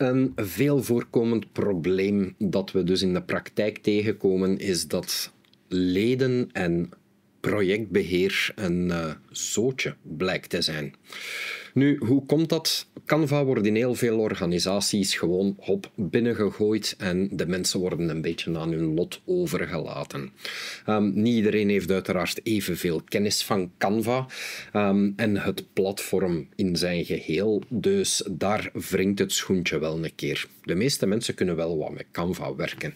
Een veel voorkomend probleem dat we dus in de praktijk tegenkomen is dat leden en projectbeheer een eh, zootje blijkt te zijn. Nu, hoe komt dat? Canva wordt in heel veel organisaties gewoon hop binnengegooid en de mensen worden een beetje aan hun lot overgelaten. Um, niet iedereen heeft uiteraard evenveel kennis van Canva ehm, en het platform in zijn geheel, dus daar wringt het schoentje wel een keer. De meeste mensen kunnen wel wat met Canva werken.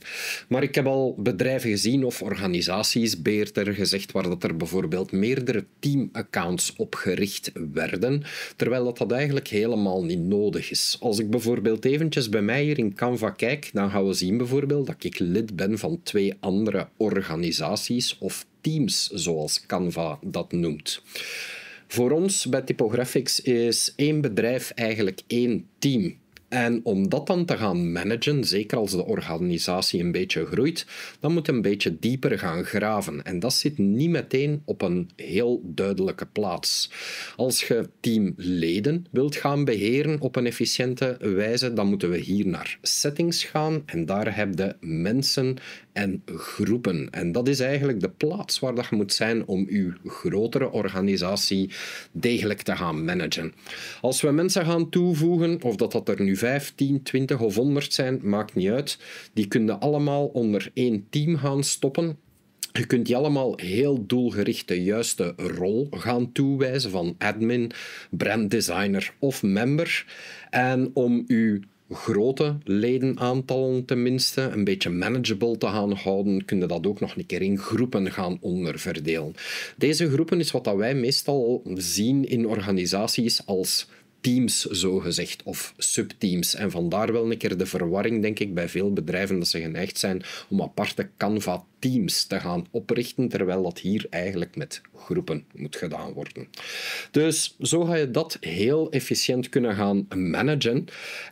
Maar ik heb al bedrijven gezien of organisaties, beter gezegd, waar dat er bijvoorbeeld meerdere teamaccounts opgericht werden terwijl dat, dat eigenlijk helemaal niet nodig is. Als ik bijvoorbeeld eventjes bij mij hier in Canva kijk, dan gaan we zien bijvoorbeeld dat ik lid ben van twee andere organisaties of teams, zoals Canva dat noemt. Voor ons bij Typographics is één bedrijf eigenlijk één team. En om dat dan te gaan managen, zeker als de organisatie een beetje groeit, dan moet een beetje dieper gaan graven. En dat zit niet meteen op een heel duidelijke plaats. Als je teamleden wilt gaan beheren op een efficiënte wijze, dan moeten we hier naar settings gaan. En daar heb je mensen en groepen. En dat is eigenlijk de plaats waar dat moet zijn om je grotere organisatie degelijk te gaan managen. Als we mensen gaan toevoegen, of dat dat er nu 5, 10, 20 of 100 zijn, maakt niet uit. Die kunnen allemaal onder één team gaan stoppen je kunt die allemaal heel doelgericht de juiste rol gaan toewijzen van admin, branddesigner of member. En om uw grote ledenaantallen tenminste een beetje manageable te gaan houden, kunnen dat ook nog een keer in groepen gaan onderverdelen. Deze groepen is wat dat wij meestal zien in organisaties als teams, zo gezegd, of subteams. En vandaar wel een keer de verwarring, denk ik, bij veel bedrijven dat ze geneigd zijn om aparte Canva-teams te gaan oprichten, terwijl dat hier eigenlijk met groepen moet gedaan worden. Dus zo ga je dat heel efficiënt kunnen gaan managen.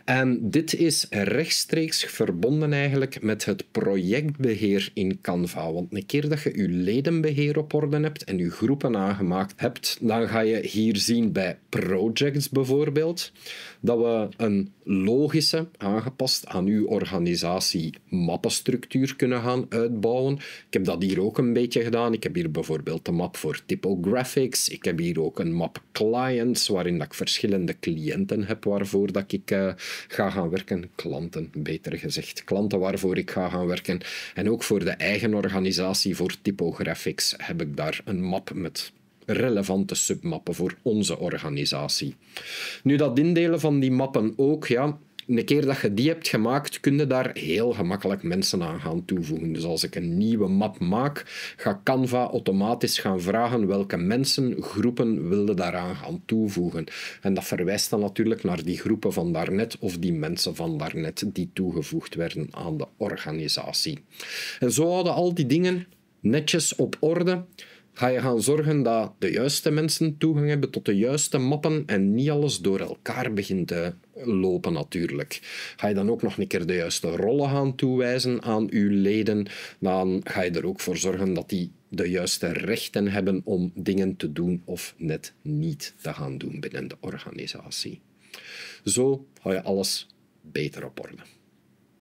En dit is rechtstreeks verbonden eigenlijk met het projectbeheer in Canva. Want een keer dat je je ledenbeheer op orde hebt en je groepen aangemaakt hebt, dan ga je hier zien bij projects bijvoorbeeld bijvoorbeeld, dat we een logische, aangepast aan uw organisatie, mappenstructuur kunnen gaan uitbouwen. Ik heb dat hier ook een beetje gedaan. Ik heb hier bijvoorbeeld de map voor typographics. Ik heb hier ook een map clients, waarin dat ik verschillende cliënten heb waarvoor dat ik eh, ga gaan werken. Klanten, beter gezegd. Klanten waarvoor ik ga gaan werken. En ook voor de eigen organisatie, voor typographics, heb ik daar een map met relevante submappen voor onze organisatie. Nu, dat indelen van die mappen ook, ja, een keer dat je die hebt gemaakt, kun je daar heel gemakkelijk mensen aan gaan toevoegen. Dus als ik een nieuwe map maak, gaat Canva automatisch gaan vragen welke mensen, groepen willen daaraan gaan toevoegen. En dat verwijst dan natuurlijk naar die groepen van daarnet of die mensen van daarnet die toegevoegd werden aan de organisatie. En zo houden al die dingen netjes op orde ga je gaan zorgen dat de juiste mensen toegang hebben tot de juiste mappen en niet alles door elkaar begint te lopen natuurlijk. Ga je dan ook nog een keer de juiste rollen gaan toewijzen aan uw leden, dan ga je er ook voor zorgen dat die de juiste rechten hebben om dingen te doen of net niet te gaan doen binnen de organisatie. Zo hou je alles beter op orde.